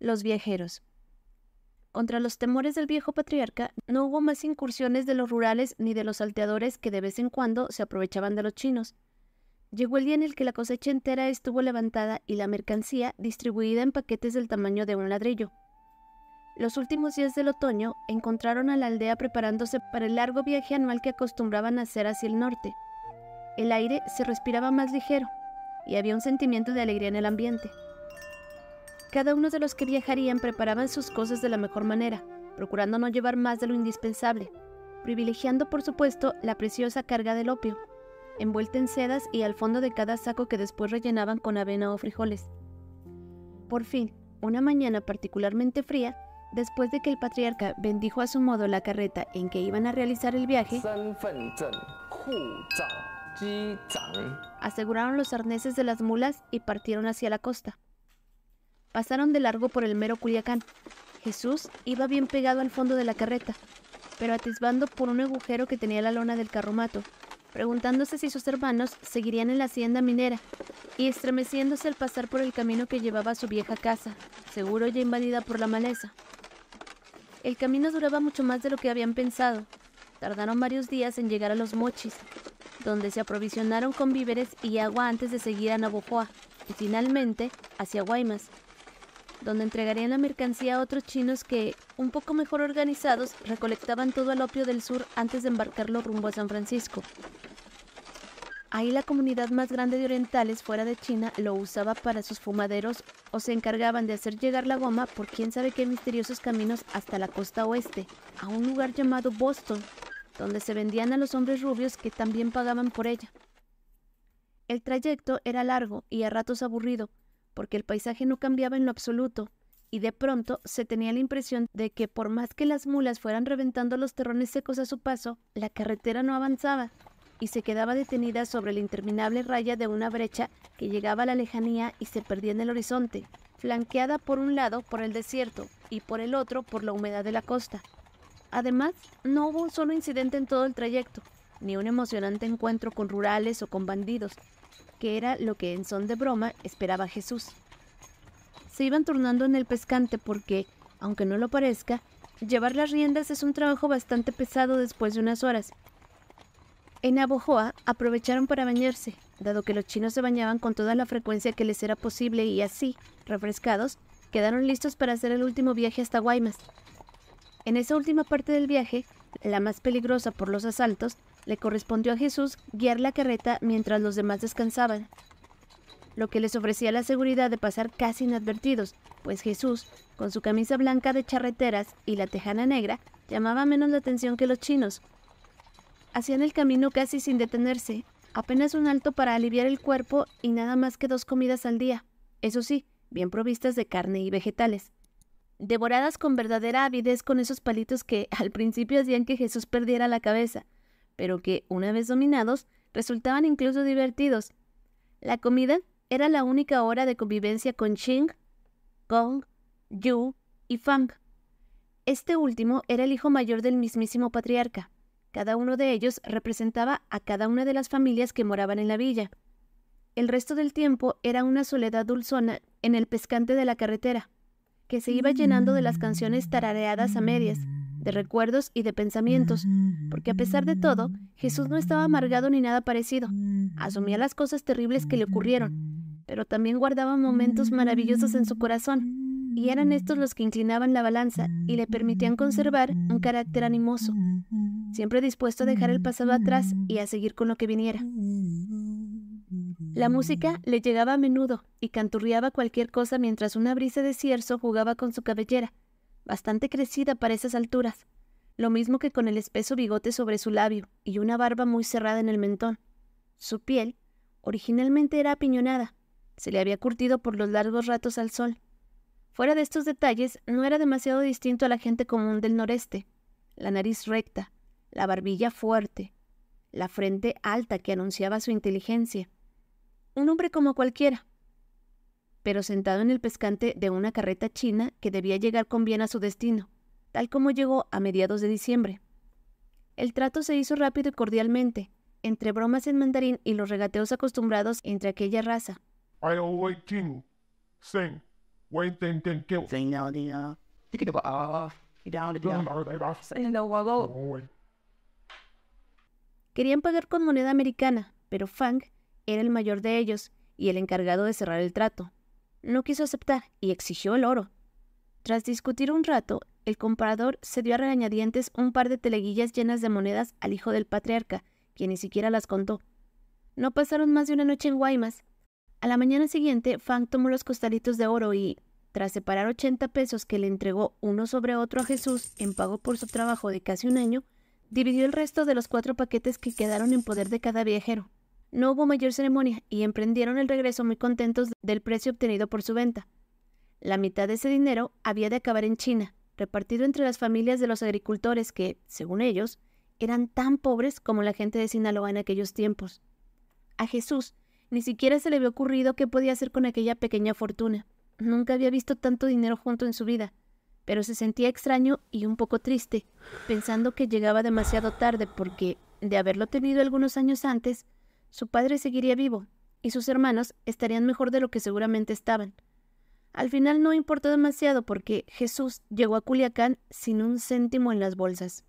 Los viajeros. Contra los temores del viejo patriarca, no hubo más incursiones de los rurales ni de los salteadores que de vez en cuando se aprovechaban de los chinos. Llegó el día en el que la cosecha entera estuvo levantada y la mercancía distribuida en paquetes del tamaño de un ladrillo. Los últimos días del otoño encontraron a la aldea preparándose para el largo viaje anual que acostumbraban a hacer hacia el norte. El aire se respiraba más ligero y había un sentimiento de alegría en el ambiente. Cada uno de los que viajarían preparaban sus cosas de la mejor manera, procurando no llevar más de lo indispensable, privilegiando por supuesto la preciosa carga del opio, envuelta en sedas y al fondo de cada saco que después rellenaban con avena o frijoles. Por fin, una mañana particularmente fría, después de que el patriarca bendijo a su modo la carreta en que iban a realizar el viaje, aseguraron los arneses de las mulas y partieron hacia la costa. Pasaron de largo por el mero Culiacán. Jesús iba bien pegado al fondo de la carreta, pero atisbando por un agujero que tenía la lona del carromato, preguntándose si sus hermanos seguirían en la hacienda minera, y estremeciéndose al pasar por el camino que llevaba a su vieja casa, seguro ya invadida por la maleza. El camino duraba mucho más de lo que habían pensado. Tardaron varios días en llegar a los mochis, donde se aprovisionaron con víveres y agua antes de seguir a Navojoa, y finalmente hacia Guaymas, donde entregarían la mercancía a otros chinos que, un poco mejor organizados, recolectaban todo el opio del sur antes de embarcarlo rumbo a San Francisco. Ahí la comunidad más grande de orientales fuera de China lo usaba para sus fumaderos o se encargaban de hacer llegar la goma por quién sabe qué misteriosos caminos hasta la costa oeste, a un lugar llamado Boston, donde se vendían a los hombres rubios que también pagaban por ella. El trayecto era largo y a ratos aburrido, porque el paisaje no cambiaba en lo absoluto, y de pronto se tenía la impresión de que por más que las mulas fueran reventando los terrones secos a su paso, la carretera no avanzaba y se quedaba detenida sobre la interminable raya de una brecha que llegaba a la lejanía y se perdía en el horizonte, flanqueada por un lado por el desierto y por el otro por la humedad de la costa. Además, no hubo un solo incidente en todo el trayecto, ni un emocionante encuentro con rurales o con bandidos, que era lo que en son de broma esperaba Jesús. Se iban turnando en el pescante porque, aunque no lo parezca, llevar las riendas es un trabajo bastante pesado después de unas horas. En Abojoa aprovecharon para bañarse, dado que los chinos se bañaban con toda la frecuencia que les era posible y así, refrescados, quedaron listos para hacer el último viaje hasta Guaymas. En esa última parte del viaje, la más peligrosa por los asaltos, le correspondió a Jesús guiar la carreta mientras los demás descansaban, lo que les ofrecía la seguridad de pasar casi inadvertidos, pues Jesús, con su camisa blanca de charreteras y la tejana negra, llamaba menos la atención que los chinos. Hacían el camino casi sin detenerse, apenas un alto para aliviar el cuerpo y nada más que dos comidas al día, eso sí, bien provistas de carne y vegetales. Devoradas con verdadera avidez con esos palitos que al principio hacían que Jesús perdiera la cabeza, pero que, una vez dominados, resultaban incluso divertidos. La comida era la única hora de convivencia con Ching, Gong, Yu y Fang. Este último era el hijo mayor del mismísimo patriarca. Cada uno de ellos representaba a cada una de las familias que moraban en la villa. El resto del tiempo era una soledad dulzona en el pescante de la carretera, que se iba llenando de las canciones tarareadas a medias, de recuerdos y de pensamientos, porque a pesar de todo, Jesús no estaba amargado ni nada parecido. Asumía las cosas terribles que le ocurrieron, pero también guardaba momentos maravillosos en su corazón, y eran estos los que inclinaban la balanza y le permitían conservar un carácter animoso, siempre dispuesto a dejar el pasado atrás y a seguir con lo que viniera. La música le llegaba a menudo y canturriaba cualquier cosa mientras una brisa de cierzo jugaba con su cabellera, bastante crecida para esas alturas, lo mismo que con el espeso bigote sobre su labio y una barba muy cerrada en el mentón. Su piel originalmente era apiñonada, se le había curtido por los largos ratos al sol. Fuera de estos detalles, no era demasiado distinto a la gente común del noreste. La nariz recta, la barbilla fuerte, la frente alta que anunciaba su inteligencia. Un hombre como cualquiera, pero sentado en el pescante de una carreta china que debía llegar con bien a su destino, tal como llegó a mediados de diciembre. El trato se hizo rápido y cordialmente, entre bromas en mandarín y los regateos acostumbrados entre aquella raza. Querían pagar con moneda americana, pero Fang era el mayor de ellos y el encargado de cerrar el trato. No quiso aceptar y exigió el oro. Tras discutir un rato, el comprador se dio a regañadientes un par de teleguillas llenas de monedas al hijo del patriarca, quien ni siquiera las contó. No pasaron más de una noche en Guaymas. A la mañana siguiente, Fang tomó los costalitos de oro y, tras separar 80 pesos que le entregó uno sobre otro a Jesús en pago por su trabajo de casi un año, dividió el resto de los cuatro paquetes que quedaron en poder de cada viajero. No hubo mayor ceremonia y emprendieron el regreso muy contentos del precio obtenido por su venta. La mitad de ese dinero había de acabar en China, repartido entre las familias de los agricultores que, según ellos, eran tan pobres como la gente de Sinaloa en aquellos tiempos. A Jesús ni siquiera se le había ocurrido qué podía hacer con aquella pequeña fortuna. Nunca había visto tanto dinero junto en su vida, pero se sentía extraño y un poco triste, pensando que llegaba demasiado tarde porque, de haberlo tenido algunos años antes, su padre seguiría vivo, y sus hermanos estarían mejor de lo que seguramente estaban. Al final no importó demasiado porque Jesús llegó a Culiacán sin un céntimo en las bolsas.